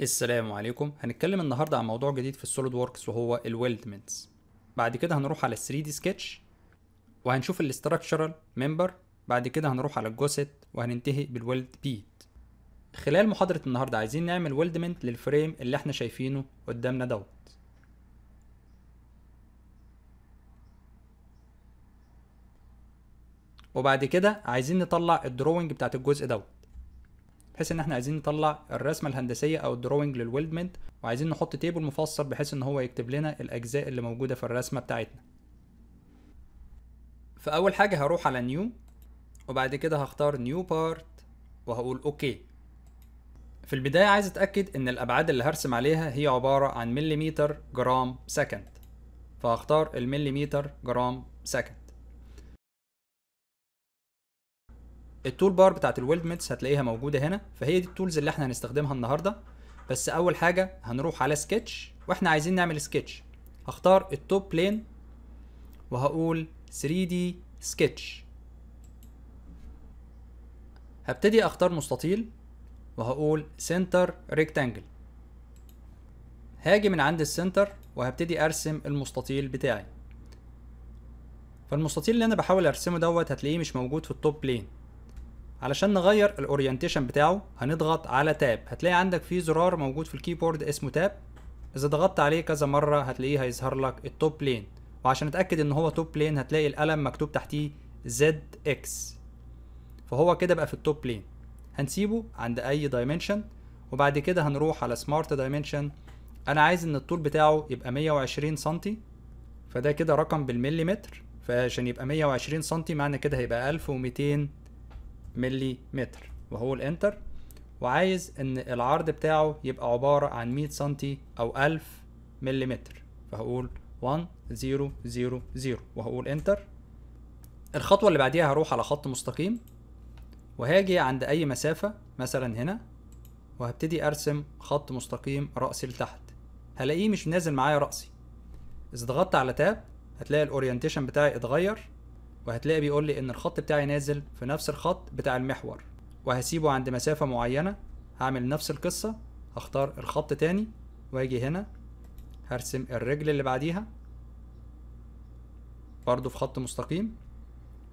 السلام عليكم هنتكلم النهارده عن موضوع جديد في السوليد ووركس وهو الويلدمنتس بعد كده هنروح على 3 دي سكتش وهنشوف الاستراكشرال ممبر بعد كده هنروح على الجوست وهننتهي بالويلد بيت خلال محاضرة النهاردة عايزين نعمل ويلدمنت للفريم اللي احنا شايفينه قدامنا دوت وبعد كده عايزين نطلع الدروينج بتاعت الجزء دوت بحيث ان احنا عايزين نطلع الرسمه الهندسيه او الدروينج للويلدمنت وعايزين نحط تيبل مفصل بحيث ان هو يكتب لنا الاجزاء اللي موجوده في الرسمه بتاعتنا فاول حاجه هروح على نيو وبعد كده هختار نيو بارت وهقول اوكي في البدايه عايز اتاكد ان الابعاد اللي هرسم عليها هي عباره عن مليمتر جرام سكند فهختار المليمتر جرام سكند التول بار بتاعت الويلد ميتس هتلاقيها موجوده هنا فهي دي التولز اللي احنا هنستخدمها النهارده بس اول حاجه هنروح على سكتش واحنا عايزين نعمل سكتش هختار التوب بلين وهقول 3 دي سكتش هبتدي اختار مستطيل وهقول سنتر ريكتانجل هاجي من عند السنتر وهبتدي ارسم المستطيل بتاعي فالمستطيل اللي انا بحاول ارسمه دوت هتلاقيه مش موجود في التوب بلين علشان نغير الاورينتيشن بتاعه هنضغط على تاب هتلاقي عندك في زرار موجود في الكيبورد اسمه تاب اذا ضغطت عليه كذا مره هتلاقيه هيظهر لك التوب لين وعشان اتاكد ان هو توب لين هتلاقي القلم مكتوب تحتيه زد اكس فهو كده بقى في التوب لين هنسيبه عند اي دايمنشن وبعد كده هنروح على سمارت دايمنشن انا عايز ان الطول بتاعه يبقى 120 سنتي فده كده رقم بالمليمتر فعشان يبقى 120 سنتي معنى كده هيبقى 1200 ملي متر وهو الانتر وعايز ان العرض بتاعه يبقى عبارة عن 100 سنتي او 1000 ملي متر فهقول 1 0 0 0 وهقول انتر الخطوة اللي بعديها هروح على خط مستقيم وهاجي عند اي مسافة مثلا هنا وهبتدي ارسم خط مستقيم رأسي لتحت هلاقيه مش نازل معايا رأسي اذا ضغطت على تاب هتلاقي الاورينتيشن بتاعي اتغير وهتلاقي بيقول لي ان الخط بتاعي نازل في نفس الخط بتاع المحور وهسيبه عند مسافة معينة هعمل نفس القصة هختار الخط تاني واجي هنا هرسم الرجل اللي بعديها برضو في خط مستقيم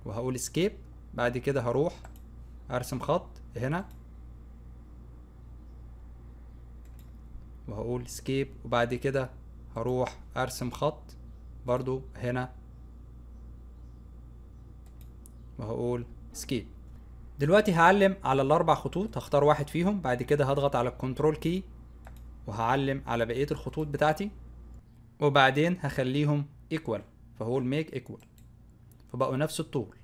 وهقول اسكيب بعد كده هروح ارسم خط هنا وهقول سكيب وبعد كده هروح ارسم خط برضو هنا وهقول سكيب دلوقتي هعلم على الاربع خطوط هختار واحد فيهم بعد كده هضغط على الكنترول كي وهعلم على بقيه الخطوط بتاعتي وبعدين هخليهم ايكوال فهقول ميك ايكوال فبقوا نفس الطول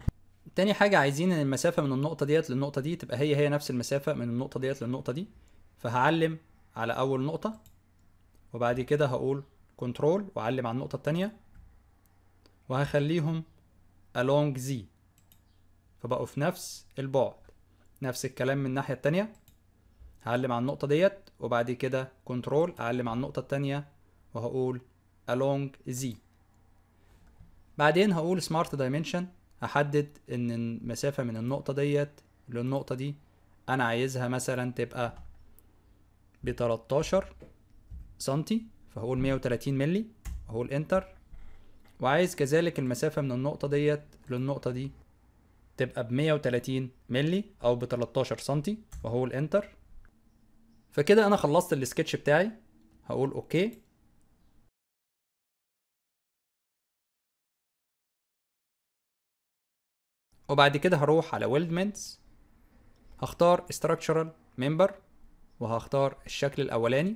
تاني حاجة عايزين ان المسافة من النقطة ديت للنقطة دي تبقى هي هي نفس المسافة من النقطة ديت للنقطة دي فهعلم على اول نقطة وبعد كده هقول كنترول واعلم على النقطة التانية وهخليهم along z فبقوا في نفس البعد نفس الكلام من الناحية التانية هعلم على النقطة ديت وبعد كده كنترول أعلم على النقطة التانية وهقول along z بعدين هقول smart dimension هحدد ان المسافة من النقطة ديت للنقطة دي انا عايزها مثلا تبقى ب 13 سنتي فهقول 130 ملي وهقول انتر وعايز كذلك المسافة من النقطة ديت للنقطة دي تبقى ب 130 مللي او ب 13 سنتي وهو الانتر فكده انا خلصت السكتش بتاعي هقول اوكي وبعد كده هروح على ويلدمنتس هختار structural member وهختار الشكل الاولاني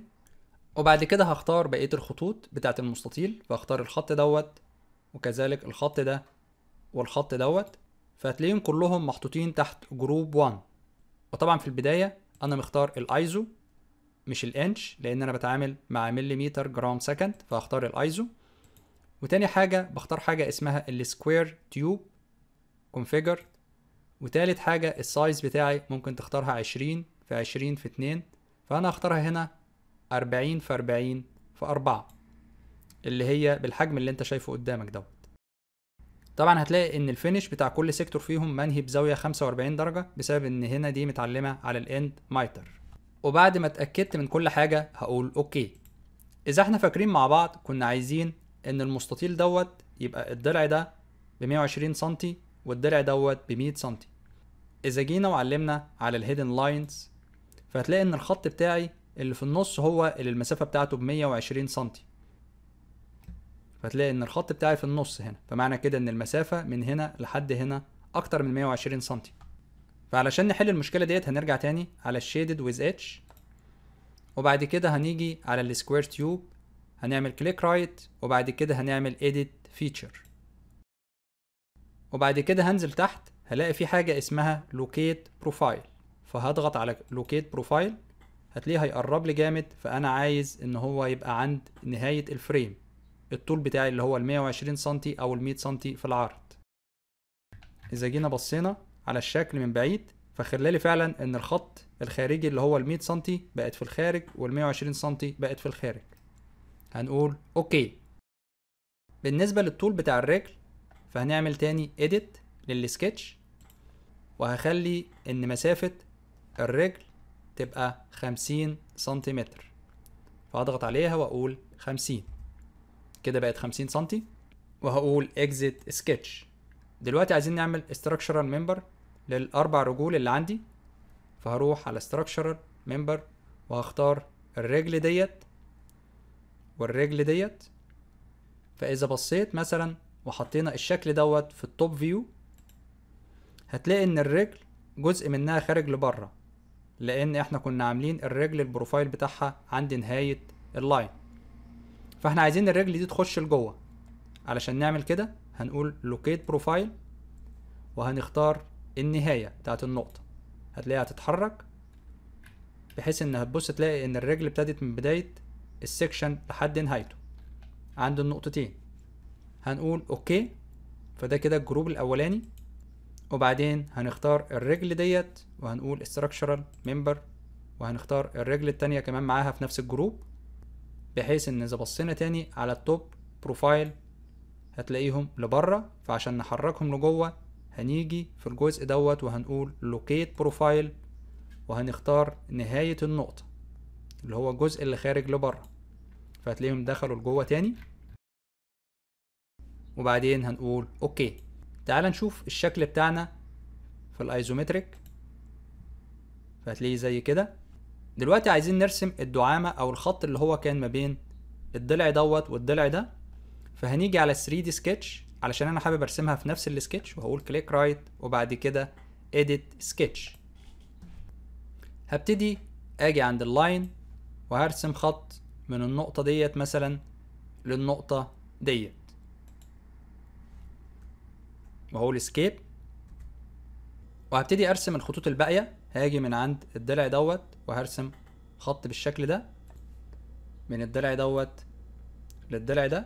وبعد كده هختار بقية الخطوط بتاعة المستطيل فاختار الخط دوت وكذلك الخط ده والخط دوت فهتلاقيهم كلهم محطوطين تحت جروب 1 وطبعا في البداية أنا مختار الأيزو مش الانش لأن أنا بتعامل مع مليمتر جرام سكند فهختار الأيزو وتاني حاجة بختار حاجة اسمها السكوير تيوب كونفيجر وتالت حاجة السايز بتاعي ممكن تختارها عشرين في عشرين في اتنين فأنا هختارها هنا أربعين في أربعين في أربعة اللي هي بالحجم اللي أنت شايفه قدامك دوت طبعا هتلاقي ان الفينش بتاع كل سيكتور فيهم منهي بزاويه 45 درجه بسبب ان هنا دي متعلمه على الاند مايتر وبعد ما اتاكدت من كل حاجه هقول اوكي اذا احنا فاكرين مع بعض كنا عايزين ان المستطيل دوت يبقى الضلع ده ب 120 سم والضلع دوت ب 100 سم اذا جينا وعلمنا على الهيدن لاينز فهتلاقي ان الخط بتاعي اللي في النص هو اللي المسافه بتاعته ب 120 سم فتلاقي ان الخط بتاعي في النص هنا فمعنى كده ان المسافه من هنا لحد هنا اكتر من 120 سم فعلشان نحل المشكله ديت هنرجع تاني على الشيدد ويز اتش وبعد كده هنيجي على السكوير تيوب هنعمل كليك رايت وبعد كده هنعمل اديت فيتشر وبعد كده هنزل تحت هلاقي في حاجة اسمها لوكيت بروفايل فهضغط على لوكيت بروفايل هتلاقيه هيقرب لي جامد فأنا عايز إن هو يبقى عند نهاية الفريم الطول بتاعي اللي هو ال 120 سنتي او ال 100 في العرض اذا جينا بصينا على الشكل من بعيد فخلالي فعلا ان الخط الخارجي اللي هو ال 100 بقت في الخارج وال 120 سنتي بقت في الخارج هنقول اوكي بالنسبه للطول بتاع الرجل فهنعمل تاني edit للسكتش وهخلي ان مسافه الرجل تبقى خمسين سنتيمتر فهضغط عليها واقول خمسين كده بقت 50 سم وهقول اكزيت سكتش دلوقتي عايزين نعمل structural member للاربع رجول اللي عندي فهروح على structural member وهختار الرجل ديت والرجل ديت فاذا بصيت مثلا وحطينا الشكل دوت في التوب فيو هتلاقي ان الرجل جزء منها خارج لبره لان احنا كنا عاملين الرجل البروفايل بتاعها عند نهايه اللاين فاحنا عايزين الرجل دي تخش لجوه علشان نعمل كده هنقول لوكيت بروفايل وهنختار النهاية بتاعت النقطة هتلاقيها هتتحرك بحيث ان هتبص تلاقي ان الرجل ابتدت من بداية السكشن لحد نهايته عند النقطتين هنقول اوكي فده كده الجروب الاولاني وبعدين هنختار الرجل ديت وهنقول structural member وهنختار الرجل التانية كمان معاها في نفس الجروب بحيث ان اذا بصينا تاني على التوب بروفايل هتلاقيهم لبره فعشان نحركهم لجوه هنيجي في الجزء دوت وهنقول لوكيت بروفايل وهنختار نهاية النقطة اللي هو الجزء اللي خارج لبره فهتلاقيهم دخلوا لجوه تاني وبعدين هنقول اوكي تعال نشوف الشكل بتاعنا في الايزومتريك فهتلاقيه زي كده دلوقتي عايزين نرسم الدعامه او الخط اللي هو كان ما بين الضلع دوت والضلع ده فهنيجي على 3 دي سكتش علشان انا حابب ارسمها في نفس السكتش وهقول كليك رايت وبعد كده ايديت سكتش هبتدي اجي عند اللاين وهرسم خط من النقطه ديت مثلا للنقطه ديت وهقول اسكيب وهبتدي ارسم الخطوط الباقيه هاجي من عند الضلع دوت وهرسم خط بالشكل ده من الضلع دوت للضلع ده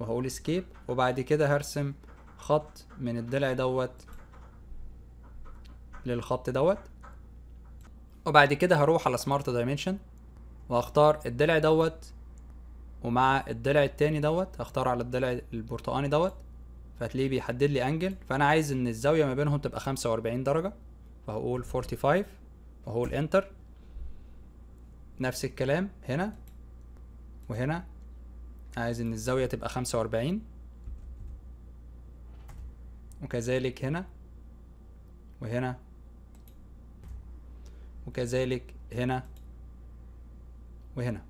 وهقول اسكيب وبعد كده هرسم خط من الضلع دوت للخط دوت وبعد كده هروح على سمارت دايمنشن وهختار الضلع دوت ومع الضلع التاني دوت هختار على الضلع البرتقاني دوت فتلاقيه بيحدد لي انجل فانا عايز ان الزاويه ما بينهم تبقى 45 درجه فهقول 45 وهقول انتر نفس الكلام هنا وهنا عايز ان الزاويه تبقى 45 وكذلك هنا وهنا وكذلك هنا وهنا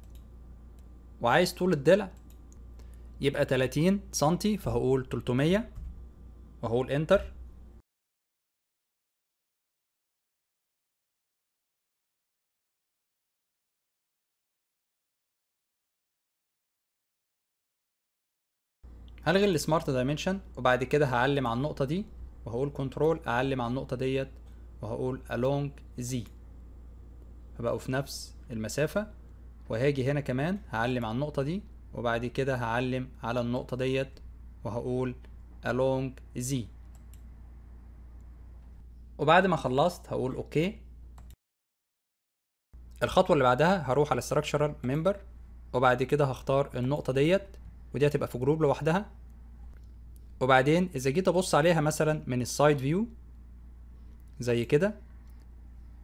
وعايز طول الضلع يبقى 30 سم فهقول 300 وهقول انتر هلغي السمارت دايمنشن وبعد كده هعلم على النقطة دي وهقول كنترول اعلم على النقطة ديت وهقول along z فبقوا في نفس المسافة وهاجي هنا كمان هعلم على النقطة دي وبعد كده هعلم على النقطة ديت وهقول along z وبعد ما خلصت هقول اوكي الخطوة اللي بعدها هروح على structural member وبعد كده هختار النقطة ديت ودي هتبقى في جروب لوحدها وبعدين اذا جيت ابص عليها مثلا من السايد فيو زي كده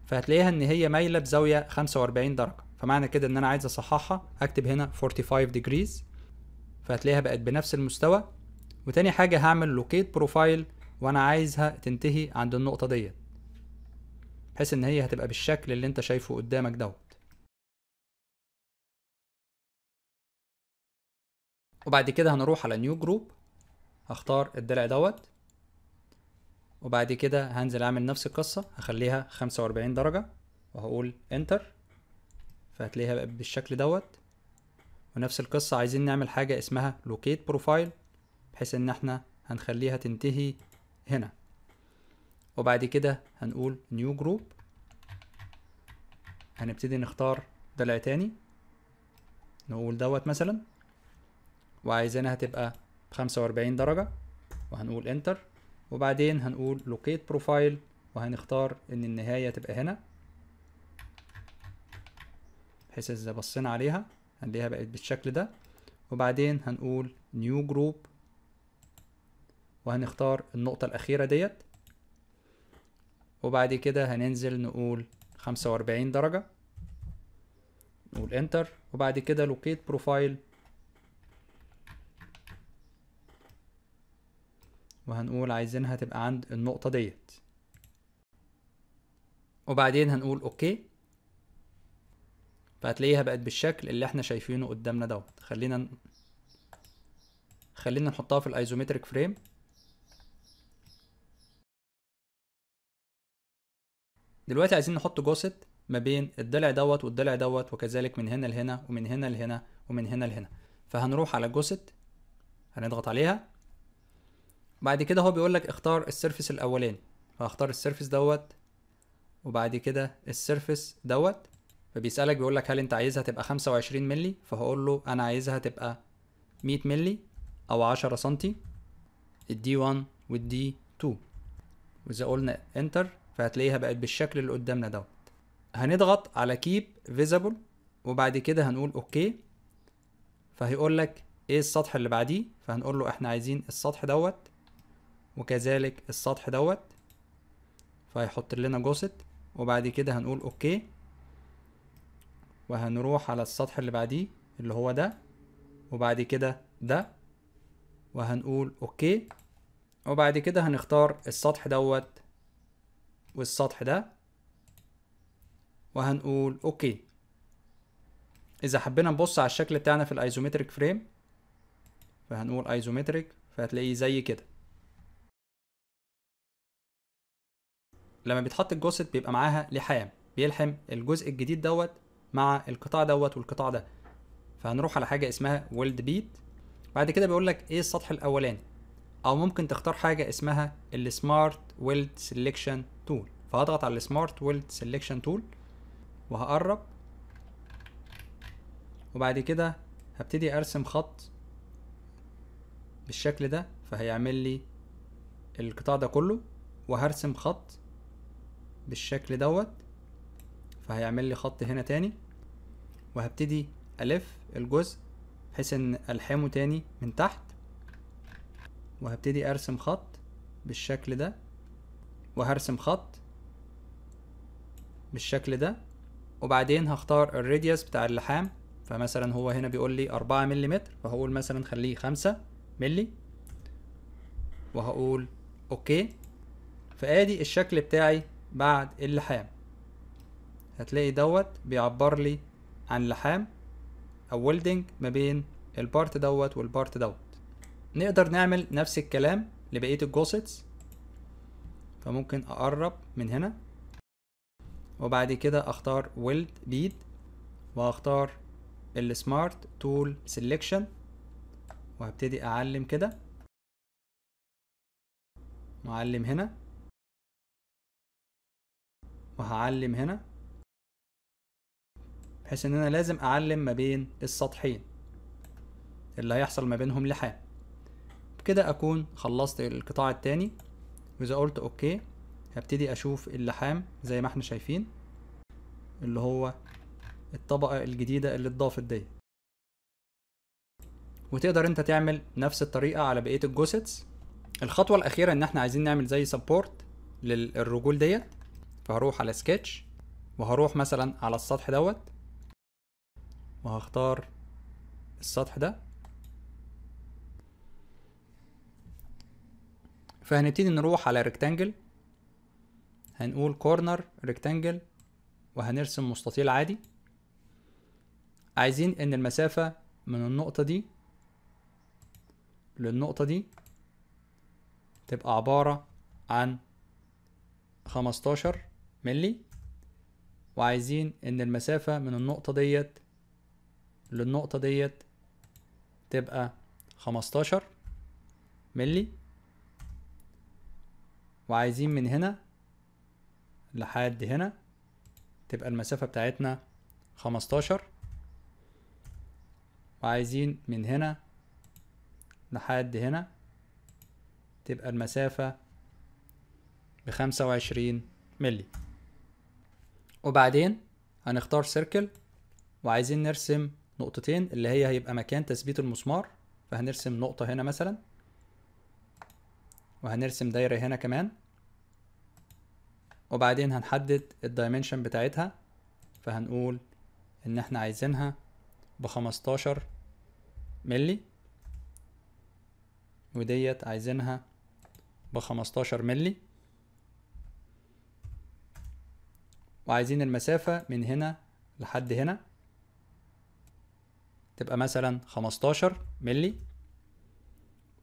فهتلاقيها ان هي مايلة بزاوية 45 درجة فمعنى كده ان انا عايز اصححها هكتب هنا 45 degrees فهتلاقيها بقت بنفس المستوى وتاني حاجة هعمل لوكيت بروفايل وانا عايزها تنتهي عند النقطة ديت بحيث ان هي هتبقى بالشكل اللي انت شايفه قدامك دوت وبعد كده هنروح على نيو جروب هختار الدلع دوت وبعد كده هنزل اعمل نفس القصة هخليها 45 درجة وهقول انتر فهتلاقيها بقى بالشكل دوت ونفس القصة عايزين نعمل حاجة اسمها لوكيت بروفايل بحيث ان احنا هنخليها تنتهي هنا وبعد كده هنقول نيو جروب هنبتدي نختار ضلع تاني نقول دوت مثلا وعايزينها تبقى بخمسة وأربعين درجة وهنقول انتر وبعدين هنقول لوكيت بروفايل وهنختار ان النهاية تبقى هنا بحيث اذا بصينا عليها هنلاقيها بقت بالشكل ده وبعدين هنقول نيو جروب وهنختار النقطة الأخيرة ديت وبعد كده هننزل نقول خمسة وأربعين درجة نقول انتر وبعد كده لوكيت بروفايل وهنقول عايزينها تبقى عند النقطة ديت وبعدين هنقول اوكي فهتلاقيها بقت بالشكل اللي احنا شايفينه قدامنا دوت خلينا خلينا نحطها في الايزومتريك فريم دلوقتي عايزين نحط جوست ما بين الضلع دوت والضلع دوت وكذلك من هنا لهنا ومن هنا لهنا ومن هنا لهنا فهنروح على جوست هنضغط عليها بعد كده هو بيقول لك اختار السيرفيس الاولاني فهختار السيرفيس دوت وبعد كده السيرفيس دوت فبيسالك بيقول لك هل انت عايزها تبقى 25 مللي فهقول له انا عايزها تبقى 100 مللي او 10 سنتي الدي 1 والدي 2 واذا قلنا انتر فهتلاقيها بقت بالشكل اللي قدامنا دوت هنضغط على كيب فيزابل وبعد كده هنقول اوكي فهيقول لك ايه السطح اللي بعديه فهنقول له احنا عايزين السطح دوت وكذلك السطح دوت فهيحط لنا جوست وبعد كده هنقول اوكي وهنروح على السطح اللي بعديه اللي هو ده وبعد كده ده وهنقول اوكي وبعد كده هنختار السطح دوت والسطح ده وهنقول اوكي اذا حبينا نبص على الشكل بتاعنا في الايزومتريك فريم فهنقول ايزومتريك فهتلاقيه زي كده لما بيتحط الجثث بيبقى معاها لحام بيلحم الجزء الجديد دوت مع القطاع دوت والقطاع ده فهنروح على حاجه اسمها ويلد بيت بعد كده بيقول لك ايه السطح الاولاني او ممكن تختار حاجه اسمها السمارت ويلد سيلكشن تول فهضغط على السمارت ويلد سيلكشن تول وهقرب وبعد كده هبتدي ارسم خط بالشكل ده فهيعمل لي القطاع ده كله وهرسم خط بالشكل دوت فهيعمل لي خط هنا تاني وهبتدي الف الجزء بحيث ان الحمه تاني من تحت وهبتدي ارسم خط بالشكل ده وهرسم خط بالشكل ده وبعدين هختار الراديوس بتاع اللحام فمثلا هو هنا بيقول لي أربعة ملم فهقول مثلا خليه خمسة ملي وهقول اوكي فادي الشكل بتاعي بعد اللحام هتلاقي دوت بيعبر لي عن لحام او ويلدنج ما بين البارت دوت والبارت دوت نقدر نعمل نفس الكلام لبقية الجوسيتس فممكن اقرب من هنا وبعد كده اختار ويلد بيد وهختار السمارت تول سيلكشن وهبتدي اعلم كده معلم هنا وهعلم هنا بحيث ان انا لازم اعلم ما بين السطحين اللي هيحصل ما بينهم لحام بكده اكون خلصت القطاع التاني واذا قلت اوكي هبتدي اشوف اللحام زي ما احنا شايفين اللي هو الطبقة الجديدة اللي اتضافت دي وتقدر انت تعمل نفس الطريقة على بقية الجوسيتس الخطوة الاخيرة ان احنا عايزين نعمل زي سبورت للرجول ديت فهروح على سكتش وهروح مثلا على السطح دوت وهختار السطح ده فهنبتدي نروح على ريكتانجل هنقول كورنر ريكتانجل وهنرسم مستطيل عادي عايزين ان المسافة من النقطة دي للنقطة دي تبقى عبارة عن خمستاشر ملي وعايزين ان المسافة من النقطة ديت للنقطة ديت تبقى 15 ملي وعايزين من هنا لحد هنا تبقى المسافة بتاعتنا 15 وعايزين من هنا لحد هنا تبقى المسافة بخمسة وعشرين ملي وبعدين هنختار سيركل وعايزين نرسم نقطتين اللي هي هيبقى مكان تثبيت المسمار فهنرسم نقطة هنا مثلا وهنرسم دايرة هنا كمان وبعدين هنحدد الدايمنشن بتاعتها فهنقول ان احنا عايزينها بخمستاشر ملي وديت عايزينها بخمستاشر ملي وعايزين المسافة من هنا لحد هنا تبقى مثلا 15 ملي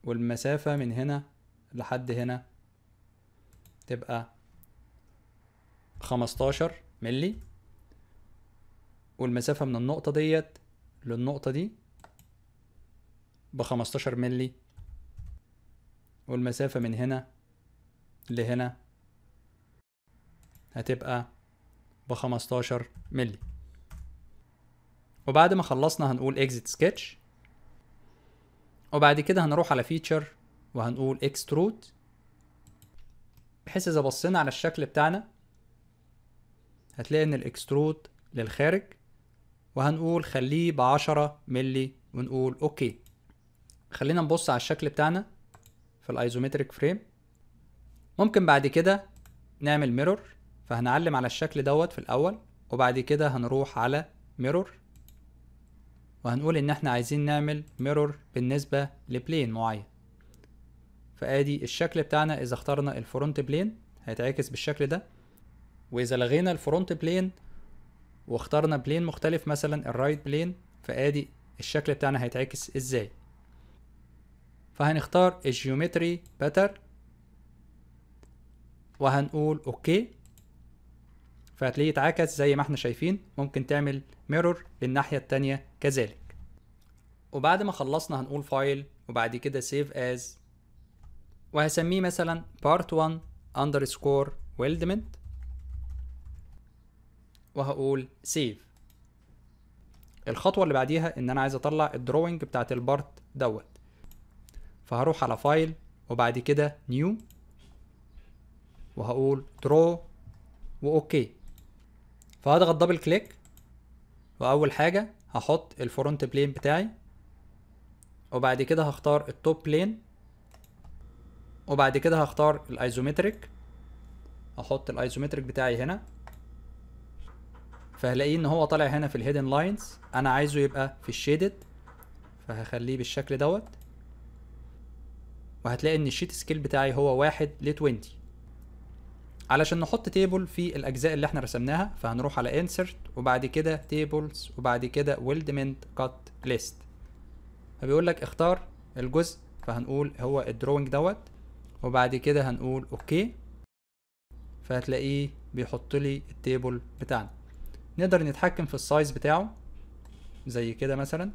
والمسافة من هنا لحد هنا تبقى 15 ملي والمسافة من النقطة ديت للنقطة دي ب 15 ملي والمسافة من هنا لهنا هتبقى ب 15 ملي وبعد ما خلصنا هنقول exit sketch وبعد كده هنروح على feature وهنقول extrude بحيث اذا بصينا على الشكل بتاعنا هتلاقي ان الاكسترود للخارج وهنقول خليه بعشرة ملي ونقول اوكي خلينا نبص على الشكل بتاعنا في الايزومتريك فريم ممكن بعد كده نعمل ميرور فهنعلم على الشكل دوت في الاول وبعد كده هنروح على ميرور وهنقول ان احنا عايزين نعمل ميرور بالنسبة لبلين معين فادي الشكل بتاعنا اذا اخترنا الفرونت بلين هيتعكس بالشكل ده واذا لغينا الفرونت بلين واخترنا بلين مختلف مثلا الرايت بلين فادي الشكل بتاعنا هيتعكس ازاي فهنختار الجيومتري باتر وهنقول اوكي فهتلاقيه اتعكس زي ما احنا شايفين ممكن تعمل ميرور للناحية التانية كذلك وبعد ما خلصنا هنقول فايل وبعد كده سيف از وهسميه مثلا part 1 underscore weldment وهقول سيف الخطوة اللي بعديها ان انا عايز اطلع الدروينج بتاعت البارت دوت فهروح على فايل وبعد كده نيو وهقول درو واوكي فهضغط دبل كليك واول حاجه هحط الفرونت بلين بتاعي وبعد كده هختار التوب بلين وبعد كده هختار الايزومتريك احط الايزومتريك بتاعي هنا فهلاقيه ان هو طالع هنا في الهيدن لاينز انا عايزه يبقى في الشيدد فهخليه بالشكل دوت وهتلاقي ان الشيت سكيل بتاعي هو واحد لتوينتي علشان نحط تيبل في الاجزاء اللي احنا رسمناها فهنروح على insert وبعد كده tables وبعد كده ويلدمنت cut list فبيقول لك اختار الجزء فهنقول هو الدروينج دوت وبعد كده هنقول اوكي فهتلاقيه بيحط لي التيبل بتاعنا نقدر نتحكم في السايز بتاعه زي كده مثلا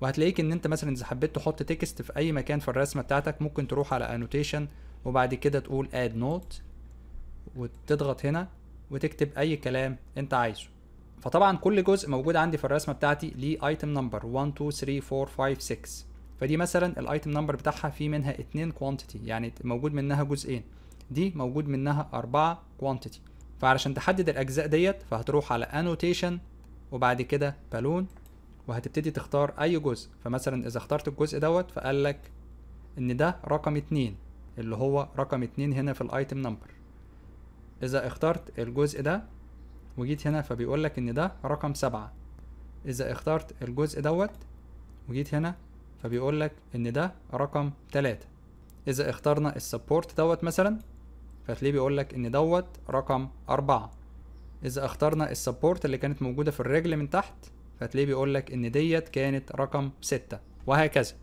وهتلاقيك ان انت مثلا اذا حبيت تحط تكست في اي مكان في الرسمه بتاعتك ممكن تروح على انوتيشن وبعد كده تقول اد نوت وتضغط هنا وتكتب اي كلام انت عايزه فطبعا كل جزء موجود عندي في الرسمه بتاعتي ليه ايتم نمبر 1 2 3 4 5 6 فدي مثلا الايتم نمبر بتاعها في منها 2 كوانتيتي يعني موجود منها جزئين دي موجود منها 4 كوانتيتي فعلشان تحدد الاجزاء ديت فهتروح على انوتيشن وبعد كده بالون وهتبتدي تختار اي جزء فمثلا اذا اخترت الجزء دوت فقال لك ان ده رقم 2 اللي هو رقم 2 هنا في الايتم نمبر إذا اخترت الجزء ده وجيت هنا فبيقول لك إن ده رقم سبعة إذا اخترت الجزء دوت وجيت هنا فبيقول لك إن ده رقم تلاتة إذا اخترنا السبورت دوت مثلا فتلاقيه بيقول لك إن دوت رقم أربعة إذا اخترنا السبورت اللي كانت موجودة في الرجل من تحت فتلاقيه بيقول لك إن ديت كانت رقم ستة وهكذا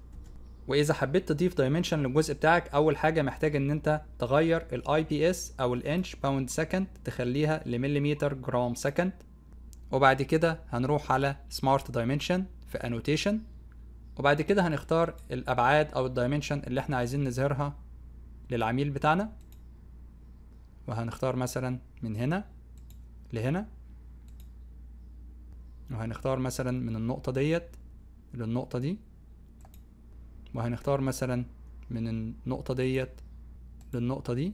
واذا حبيت تضيف دايمنشن للجزء بتاعك اول حاجه محتاج ان انت تغير الاي بي اس او الانش باوند سكند تخليها لمليمتر جرام سكند وبعد كده هنروح على سمارت دايمنشن في انوتيشن وبعد كده هنختار الابعاد او الدايمنشن اللي احنا عايزين نظهرها للعميل بتاعنا وهنختار مثلا من هنا لهنا وهنختار مثلا من النقطه ديت للنقطه دي وهنختار مثلا من النقطة ديت للنقطة دي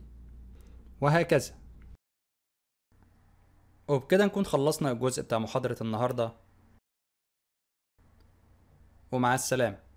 وهكذا وبكده طيب نكون خلصنا الجزء بتاع محاضرة النهاردة ومع السلامة